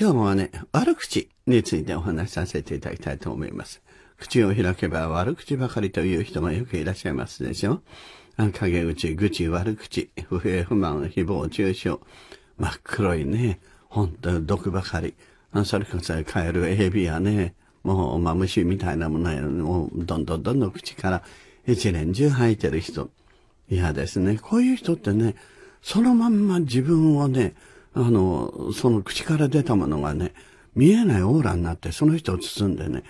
今日もね、悪口についてお話しさせていただきたいと思います。口を開けば悪口ばかりという人もよくいらっしゃいますでしょ陰口、愚痴、悪口、不平不満、誹謗中傷。真っ黒いね、本当毒ばかり。それこそカエル、エビやね、もう、まム虫みたいなものや、もう、どんどんどんどん口から一年中吐いてる人。嫌ですね。こういう人ってね、そのまんま自分をね、あの、その口から出たものがね、見えないオーラになってその人を包んでね、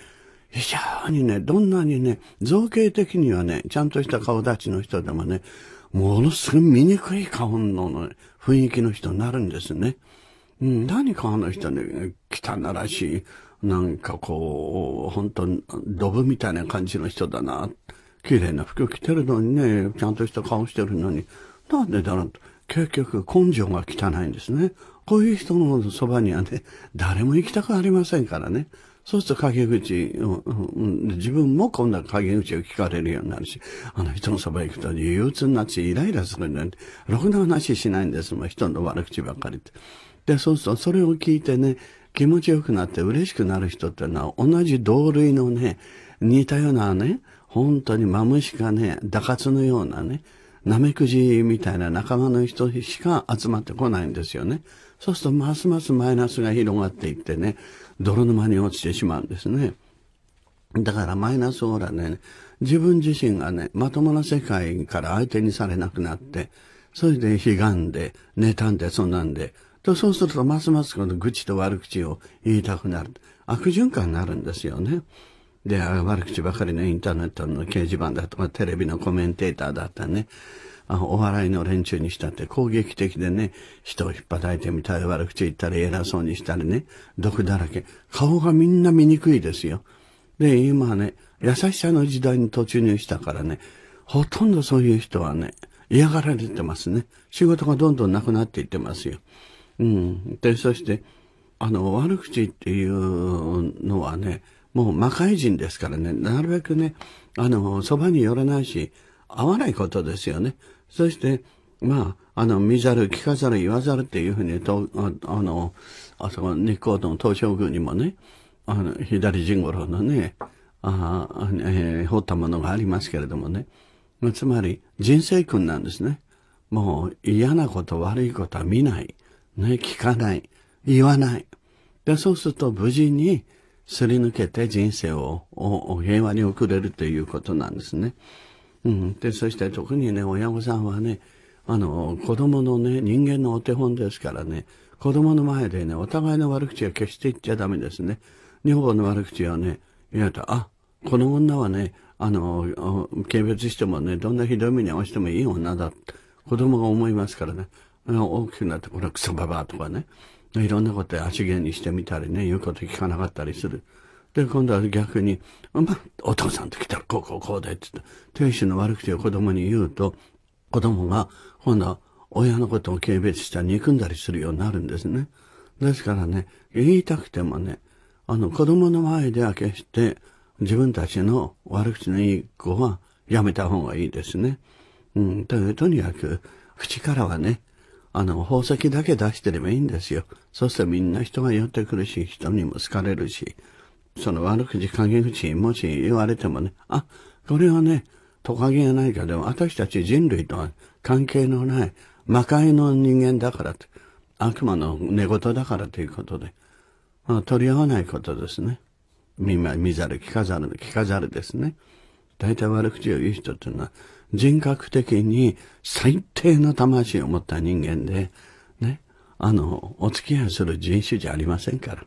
非常にね、どんなにね、造形的にはね、ちゃんとした顔立ちの人でもね、ものすごい醜い顔の、ね、雰囲気の人になるんですね。うん、何かあの人ね、汚らしい、なんかこう、本当ドブみたいな感じの人だな。綺麗な服着てるのにね、ちゃんとした顔してるのに、なんでだろうと。結局根性が汚いんですね。こういう人のそばにはね、誰も行きたくありませんからね。そうすると陰口、うん、自分も今度は陰口を聞かれるようになるし、あの人のそば行くと憂鬱になってイライラするんだよ。ろくな話しないんですもん、人の悪口ばっかりって。で、そうするとそれを聞いてね、気持ちよくなって嬉しくなる人っていうのは同じ同類のね、似たようなね、本当にマムシかね、打滑のようなね、なめくじみたいな仲間の人しか集まってこないんですよね。そうすると、ますますマイナスが広がっていってね、泥沼に落ちてしまうんですね。だからマイナスオーラね、自分自身がね、まともな世界から相手にされなくなって、それで悲願で、妬んで、そんなんで、と、そうするとますますこの愚痴と悪口を言いたくなる。悪循環になるんですよね。で、悪口ばかりのインターネットの掲示板だとか、テレビのコメンテーターだったね。あお笑いの連中にしたって攻撃的でね、人を引っ叩いてみたり、悪口言ったり、偉そうにしたりね、毒だらけ。顔がみんな醜いですよ。で、今ね、優しさの時代に突入したからね、ほとんどそういう人はね、嫌がられてますね。仕事がどんどんなくなっていってますよ。うん。で、そして、あの、悪口っていうのはね、もう魔界人ですからね、なるべくね、あの、そばに寄らないし、合わないことですよね。そして、まあ、あの、見ざる、聞かざる、言わざるっていうふうに、とあの、あそこ、日光の東照宮にもね、あの、左神五郎のね、ああ、えー、掘ったものがありますけれどもね。つまり、人生訓なんですね。もう、嫌なこと、悪いことは見ない。ね、聞かない。言わない。で、そうすると無事に、すり抜けて人生を平和に送れるということなんですね。うん、でそして特にね親御さんはねあの子供のね人間のお手本ですからね子供の前でねお互いの悪口は決して言っちゃダメですね。女房の悪口はね言われたあこの女はねあの軽蔑してもねどんなひどい目に遭わせてもいい女だって子供が思いますからね大きくなってこれはクソババアとかねいろんなことで足げにしてみたりね、言うこと聞かなかったりする。で、今度は逆に、まお父さんと来たらこうこうこうで、言って、亭主の悪口を子供に言うと、子供が、今度は親のことを軽蔑した憎んだりするようになるんですね。ですからね、言いたくてもね、あの、子供の前では決して、自分たちの悪口のいい子はやめた方がいいですね。うん、とにかく、口からはね、あの、宝石だけ出してればいいんですよ。そうするとみんな人が寄ってくるし、人にも好かれるし、その悪口、陰口、もし言われてもね、あ、これはね、トカゲやないかでも、私たち人類とは関係のない、魔界の人間だからと、悪魔の寝言だからということで、まあ、取り合わないことですね。見見ざる、聞かざる、聞かざるですね。大体悪口を言う人っていうのは、人格的に最低の魂を持った人間で、ね、あの、お付き合いする人種じゃありませんから。